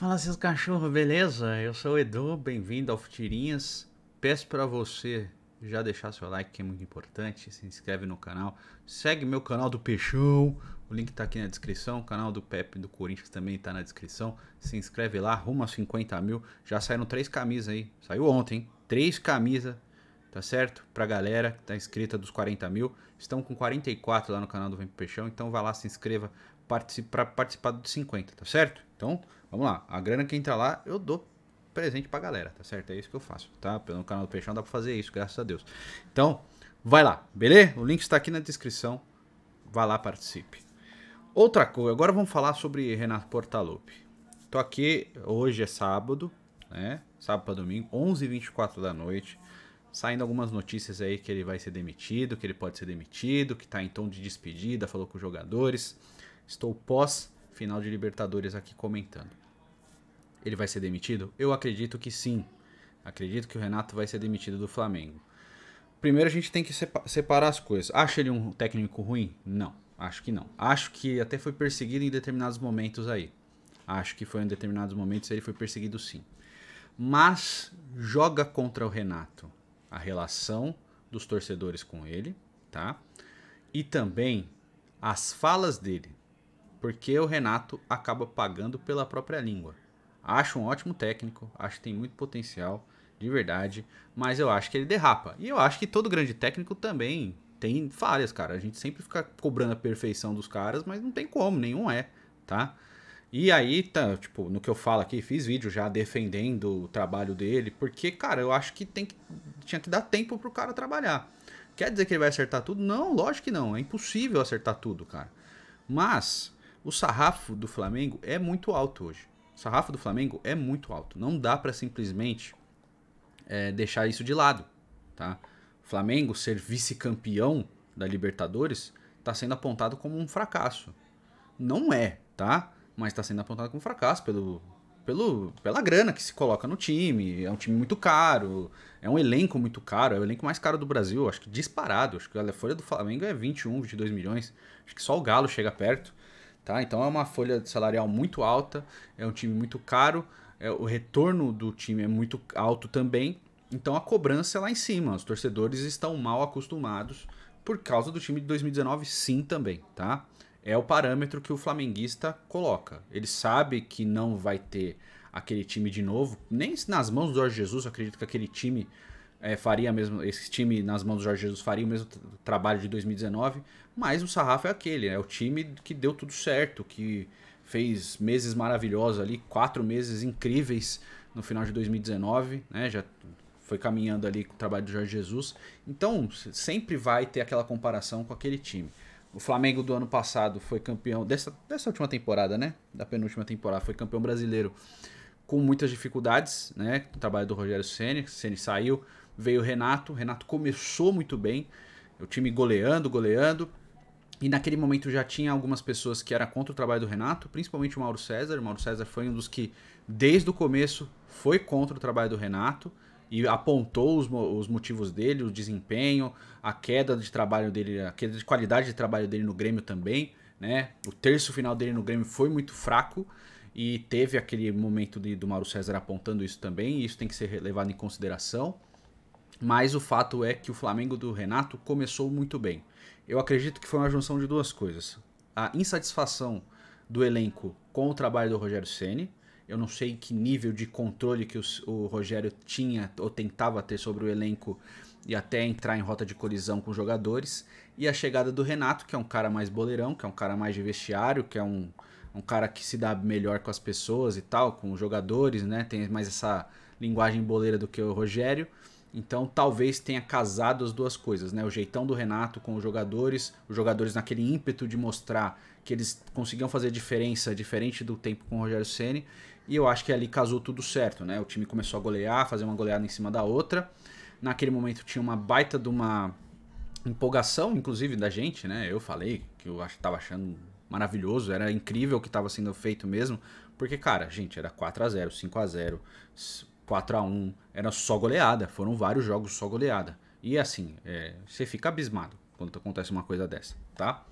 Fala seus cachorros, beleza? Eu sou o Edu, bem-vindo ao Futirinhas. Peço para você já deixar seu like, que é muito importante, se inscreve no canal, segue meu canal do Peixão, o link tá aqui na descrição, o canal do Pepe do Corinthians também tá na descrição, se inscreve lá, rumo aos 50 mil, já saíram três camisas aí, saiu ontem, hein? três camisas, tá certo? Pra galera que tá inscrita dos 40 mil, estão com 44 lá no canal do Vem Peixão, então vai lá, se inscreva, para participar dos 50, tá certo? Então, vamos lá. A grana que entra lá, eu dou presente pra galera, tá certo? É isso que eu faço, tá? Pelo canal do Peixão dá pra fazer isso, graças a Deus. Então, vai lá, beleza? O link está aqui na descrição. Vai lá, participe. Outra coisa, agora vamos falar sobre Renato Portaluppi. Tô aqui, hoje é sábado, né? Sábado pra domingo, 11h24 da noite. Saindo algumas notícias aí que ele vai ser demitido, que ele pode ser demitido, que tá em tom de despedida, falou com os jogadores. Estou pós final de Libertadores aqui comentando. Ele vai ser demitido? Eu acredito que sim. Acredito que o Renato vai ser demitido do Flamengo. Primeiro a gente tem que separar as coisas. Acho ele um técnico ruim? Não, acho que não. Acho que até foi perseguido em determinados momentos aí. Acho que foi em determinados momentos ele foi perseguido sim. Mas joga contra o Renato a relação dos torcedores com ele, tá? E também as falas dele porque o Renato acaba pagando pela própria língua. Acho um ótimo técnico, acho que tem muito potencial, de verdade, mas eu acho que ele derrapa. E eu acho que todo grande técnico também tem falhas, cara. A gente sempre fica cobrando a perfeição dos caras, mas não tem como, nenhum é, tá? E aí, tá, tipo, no que eu falo aqui, fiz vídeo já defendendo o trabalho dele, porque, cara, eu acho que, tem que tinha que dar tempo pro cara trabalhar. Quer dizer que ele vai acertar tudo? Não, lógico que não. É impossível acertar tudo, cara. Mas o sarrafo do Flamengo é muito alto hoje. O sarrafo do Flamengo é muito alto. Não dá para simplesmente é, deixar isso de lado, tá? O Flamengo ser vice-campeão da Libertadores está sendo apontado como um fracasso. Não é, tá? Mas está sendo apontado como um fracasso pelo, pelo, pela grana que se coloca no time. É um time muito caro, é um elenco muito caro, é o elenco mais caro do Brasil, acho que disparado. Acho que a folha do Flamengo é 21, 22 milhões. Acho que só o Galo chega perto. Tá? Então é uma folha salarial muito alta, é um time muito caro, é, o retorno do time é muito alto também. Então a cobrança é lá em cima. Os torcedores estão mal acostumados por causa do time de 2019, sim, também. tá? É o parâmetro que o flamenguista coloca. Ele sabe que não vai ter aquele time de novo. Nem nas mãos do Jorge Jesus, acredito que aquele time é, faria mesmo. Esse time nas mãos do Jorge Jesus faria o mesmo trabalho de 2019, mas o sarrafo é aquele, é né? o time que deu tudo certo, que fez meses maravilhosos ali, quatro meses incríveis no final de 2019, né? Já foi caminhando ali com o trabalho do Jorge Jesus. Então, sempre vai ter aquela comparação com aquele time. O Flamengo do ano passado foi campeão dessa, dessa última temporada, né? Da penúltima temporada, foi campeão brasileiro com muitas dificuldades, né? O trabalho do Rogério Ceni, Ceni saiu, veio o Renato, o Renato começou muito bem, o time goleando, goleando. E naquele momento já tinha algumas pessoas que eram contra o trabalho do Renato, principalmente o Mauro César. O Mauro César foi um dos que, desde o começo, foi contra o trabalho do Renato e apontou os, os motivos dele, o desempenho, a queda de trabalho dele, a queda de qualidade de trabalho dele no Grêmio também. Né? O terço final dele no Grêmio foi muito fraco e teve aquele momento de, do Mauro César apontando isso também, e isso tem que ser levado em consideração. Mas o fato é que o Flamengo do Renato começou muito bem. Eu acredito que foi uma junção de duas coisas. A insatisfação do elenco com o trabalho do Rogério Ceni. Eu não sei que nível de controle que o, Rogério tinha ou tentava ter sobre o elenco e até entrar em rota de colisão com os jogadores. E a chegada do Renato, que é um cara mais boleirão, que é um cara mais de vestiário, que é um, um cara que se dá melhor com as pessoas e tal, com os jogadores, né? Tem mais essa linguagem boleira do que o Rogério. Então talvez tenha casado as duas coisas, né? O jeitão do Renato com os jogadores, os jogadores naquele ímpeto de mostrar que eles conseguiam fazer diferença diferente do tempo com o Rogério Ceni, e eu acho que ali casou tudo certo, né? O time começou a golear, fazer uma goleada em cima da outra. Naquele momento tinha uma baita de uma empolgação, inclusive da gente, né? Eu falei que eu estava achando maravilhoso, era incrível o que estava sendo feito mesmo, porque cara, gente, era 4 a 0, 5 a 0, 4 a 1 era só goleada, foram vários jogos só goleada. E assim, é, você fica abismado quando acontece uma coisa dessa, tá?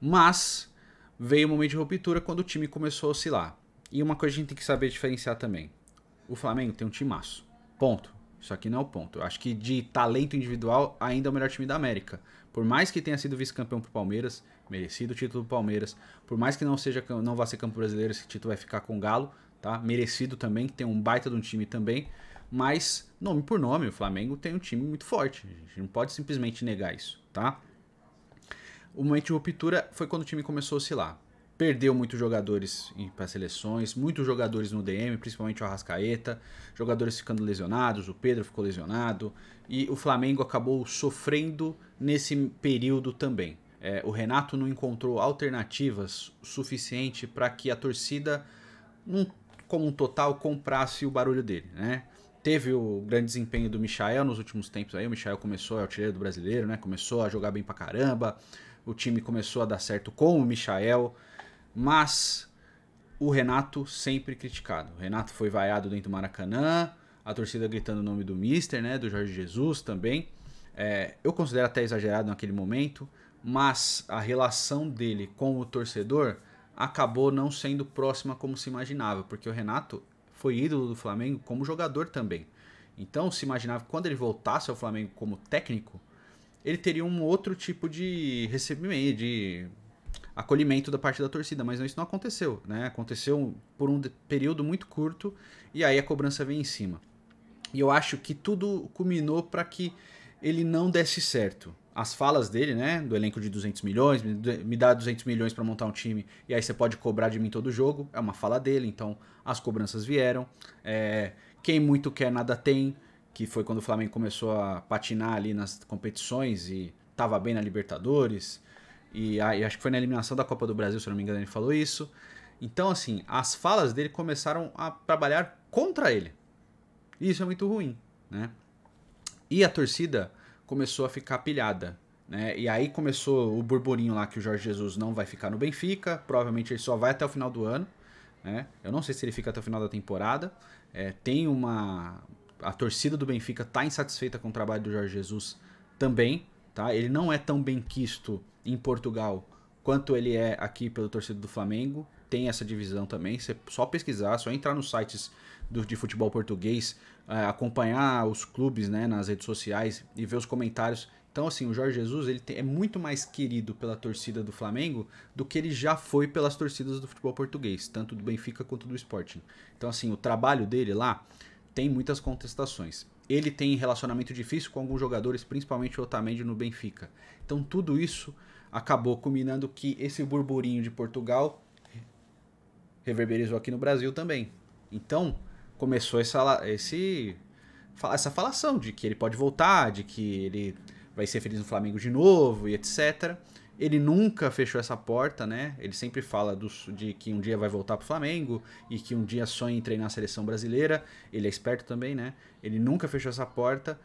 Mas veio o um momento de ruptura quando o time começou a oscilar. E uma coisa a gente tem que saber diferenciar também. O Flamengo tem um timaço. Ponto. Isso aqui não é o ponto. Eu acho que de talento individual ainda é o melhor time da América. Por mais que tenha sido vice-campeão pro Palmeiras, merecido o título do Palmeiras, por mais que não seja não vá ser campeão brasileiro, esse título vai ficar com o Galo, tá? Merecido também, que tem um baita de um time também. Mas, nome por nome, o Flamengo tem um time muito forte. A gente não pode simplesmente negar isso, tá? O momento de ruptura foi quando o time começou a oscilar. Perdeu muitos jogadores para seleções, muitos jogadores no DM, principalmente o Arrascaeta, jogadores ficando lesionados, o Pedro ficou lesionado, e o Flamengo acabou sofrendo nesse período também. É, o Renato não encontrou alternativas suficiente para que a torcida não como um total comprasse o barulho dele, né? Teve o grande desempenho do Michael nos últimos tempos aí. O Michael começou, é o artilheiro do brasileiro, né? Começou a jogar bem pra caramba. O time começou a dar certo com o Michael. Mas o Renato sempre criticado. O Renato foi vaiado dentro do Maracanã. A torcida gritando o nome do Mister, né? Do Jorge Jesus também. É, eu considero até exagerado naquele momento. Mas a relação dele com o torcedor acabou não sendo próxima como se imaginava, porque o Renato foi ídolo do Flamengo como jogador também. Então se imaginava que quando ele voltasse ao Flamengo como técnico, ele teria um outro tipo de recebimento, de acolhimento da parte da torcida, mas isso não aconteceu, né? Aconteceu por um período muito curto e aí a cobrança vem em cima. E eu acho que tudo culminou para que ele não desse certo as falas dele, né? Do elenco de 200 milhões, me dá 200 milhões para montar um time e aí você pode cobrar de mim todo jogo. É uma fala dele, então as cobranças vieram. É, quem muito quer, nada tem, que foi quando o Flamengo começou a patinar ali nas competições e tava bem na Libertadores. E aí, acho que foi na eliminação da Copa do Brasil, se não me engano, ele falou isso. Então, assim, as falas dele começaram a trabalhar contra ele. E isso é muito ruim, né? E a torcida começou a ficar pilhada. Né? E aí começou o burburinho lá que o Jorge Jesus não vai ficar no Benfica, provavelmente ele só vai até o final do ano. Né? Eu não sei se ele fica até o final da temporada. É, tem uma. A torcida do Benfica está insatisfeita com o trabalho do Jorge Jesus também. Tá? Ele não é tão bem quisto em Portugal quanto ele é aqui pelo torcido do Flamengo tem essa divisão também. Você só pesquisar, só entrar nos sites do, de futebol português, é, acompanhar os clubes né, nas redes sociais e ver os comentários. Então, assim, o Jorge Jesus ele tem, é muito mais querido pela torcida do Flamengo do que ele já foi pelas torcidas do futebol português, tanto do Benfica quanto do Sporting. Então, assim, o trabalho dele lá tem muitas contestações. Ele tem relacionamento difícil com alguns jogadores, principalmente o Otamendi no Benfica. Então, tudo isso acabou culminando que esse burburinho de Portugal reverberizou aqui no Brasil também. Então, começou essa, esse, essa falação de que ele pode voltar, de que ele vai ser feliz no Flamengo de novo e etc. Ele nunca fechou essa porta, né? Ele sempre fala do, de que um dia vai voltar pro Flamengo e que um dia sonha em treinar a seleção brasileira. Ele é esperto também, né? Ele nunca fechou essa porta.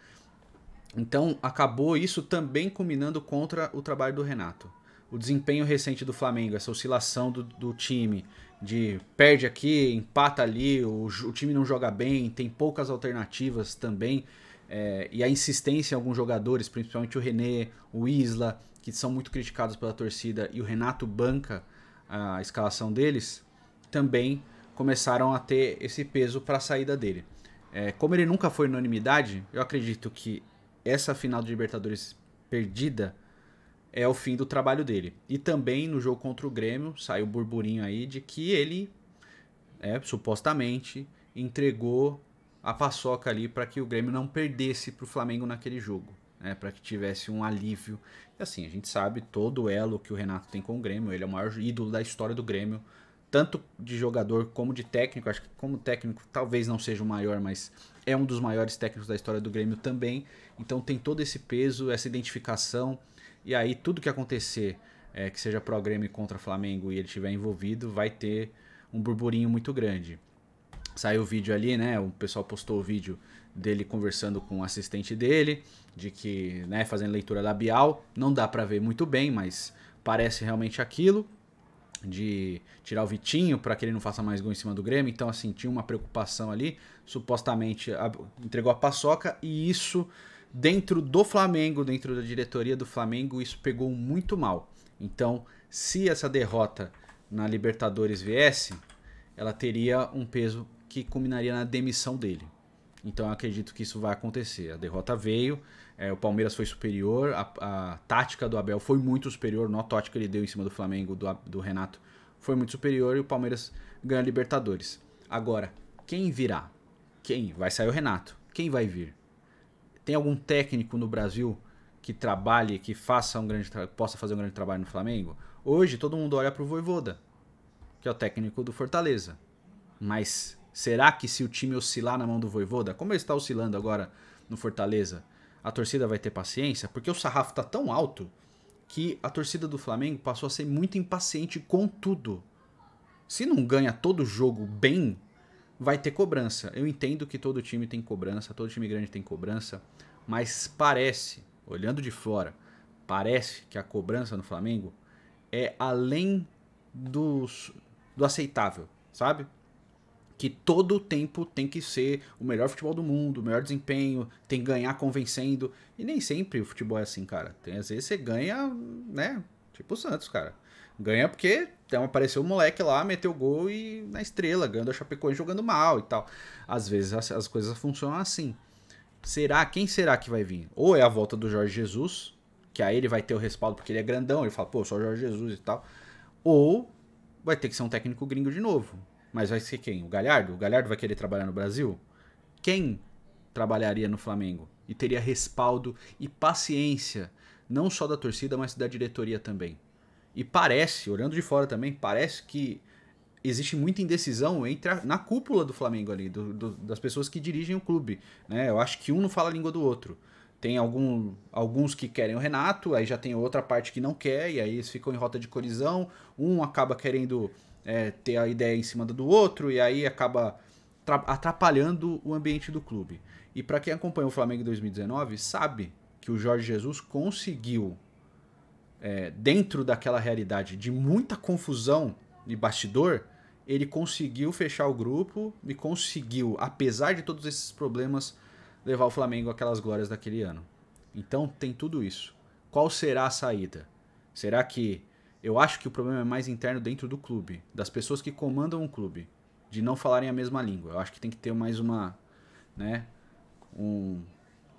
Então acabou isso também culminando contra o trabalho do Renato. O desempenho recente do Flamengo, essa oscilação do, do time, de perde aqui, empata ali, o, o time não joga bem, tem poucas alternativas também. É, e a insistência em alguns jogadores, principalmente o René, o Isla, que são muito criticados pela torcida, e o Renato banca a escalação deles, também começaram a ter esse peso para a saída dele. É, como ele nunca foi unanimidade, eu acredito que essa final de Libertadores perdida é o fim do trabalho dele. E também no jogo contra o Grêmio saiu o burburinho aí de que ele é, supostamente entregou a paçoca ali para que o Grêmio não perdesse para o Flamengo naquele jogo, né? para que tivesse um alívio. E assim, a gente sabe todo o elo que o Renato tem com o Grêmio, ele é o maior ídolo da história do Grêmio, tanto de jogador como de técnico. Acho que como técnico talvez não seja o maior, mas é um dos maiores técnicos da história do Grêmio também. Então tem todo esse peso, essa identificação e aí tudo que acontecer é, que seja pro Grêmio contra Flamengo e ele estiver envolvido, vai ter um burburinho muito grande. Saiu o vídeo ali, né? O pessoal postou o vídeo dele conversando com o assistente dele, de que, né, fazendo leitura labial, não dá para ver muito bem, mas parece realmente aquilo de tirar o Vitinho para que ele não faça mais gol em cima do Grêmio. Então, assim, tinha uma preocupação ali. Supostamente entregou a paçoca e isso dentro do Flamengo, dentro da diretoria do Flamengo, isso pegou muito mal. Então, se essa derrota na Libertadores viesse, ela teria um peso que culminaria na demissão dele. Então eu acredito que isso vai acontecer. A derrota veio, é, o Palmeiras foi superior, a, a, tática do Abel foi muito superior, o tática que ele deu em cima do Flamengo, do, do Renato, foi muito superior e o Palmeiras ganha a Libertadores. Agora, quem virá? Quem? Vai sair o Renato. Quem vai vir? Tem algum técnico no Brasil que trabalhe, que faça um grande possa fazer um grande trabalho no Flamengo? Hoje todo mundo olha para o Voivoda, que é o técnico do Fortaleza. Mas será que se o time oscilar na mão do Voivoda, como ele está oscilando agora no Fortaleza, a torcida vai ter paciência? Porque o sarrafo está tão alto que a torcida do Flamengo passou a ser muito impaciente com tudo. Se não ganha todo jogo bem, vai ter cobrança. Eu entendo que todo time tem cobrança, todo time grande tem cobrança, mas parece, olhando de fora, parece que a cobrança no Flamengo é além do aceitável, sabe? Que todo o tempo tem que ser o melhor futebol do mundo, o melhor desempenho, tem que ganhar convencendo. E nem sempre o futebol é assim, cara. Tem, às vezes você ganha, né, Tipo o Santos, cara. Ganha porque então, apareceu o um moleque lá, meteu gol e na estrela, ganhando a Chapecoense jogando mal e tal. Às vezes as, as coisas funcionam assim. Será? Quem será que vai vir? Ou é a volta do Jorge Jesus, que aí ele vai ter o respaldo porque ele é grandão, ele fala, pô, só Jorge Jesus e tal. Ou vai ter que ser um técnico gringo de novo. Mas vai ser quem? O Galhardo? O Galhardo vai querer trabalhar no Brasil? Quem trabalharia no Flamengo e teria respaldo e paciência não só da torcida, mas da diretoria também. E parece, olhando de fora também, parece que existe muita indecisão entre a, na cúpula do Flamengo ali, do, do, das pessoas que dirigem o clube. Né? Eu acho que um não fala a língua do outro. Tem algum, alguns que querem o Renato, aí já tem outra parte que não quer, e aí eles ficam em rota de colisão. Um acaba querendo é, ter a ideia em cima do outro, e aí acaba atrapalhando o ambiente do clube. E para quem acompanha o Flamengo em 2019, sabe que o Jorge Jesus conseguiu, é, dentro daquela realidade de muita confusão e bastidor, ele conseguiu fechar o grupo e conseguiu, apesar de todos esses problemas, levar o Flamengo àquelas glórias daquele ano. Então tem tudo isso. Qual será a saída? Será que. Eu acho que o problema é mais interno dentro do clube, das pessoas que comandam o clube, de não falarem a mesma língua. Eu acho que tem que ter mais uma. Né, um,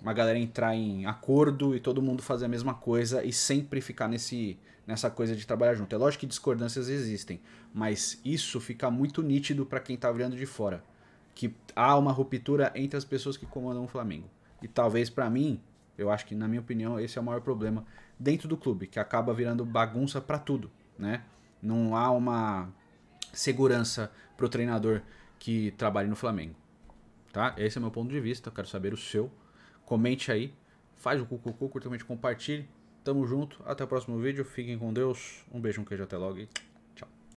uma galera entrar em acordo e todo mundo fazer a mesma coisa e sempre ficar nesse, nessa coisa de trabalhar junto. É lógico que discordâncias existem, mas isso fica muito nítido para quem tá olhando de fora. Que há uma ruptura entre as pessoas que comandam o Flamengo. E talvez para mim, eu acho que na minha opinião, esse é o maior problema dentro do clube, que acaba virando bagunça para tudo, né? Não há uma segurança pro treinador que trabalhe no Flamengo. Tá? Esse é meu ponto de vista, eu quero saber o seu comente aí, faz o cucucu, curta, comente, compartilhe. Tamo junto, até o próximo vídeo, fiquem com Deus, um beijo, um queijo, até logo e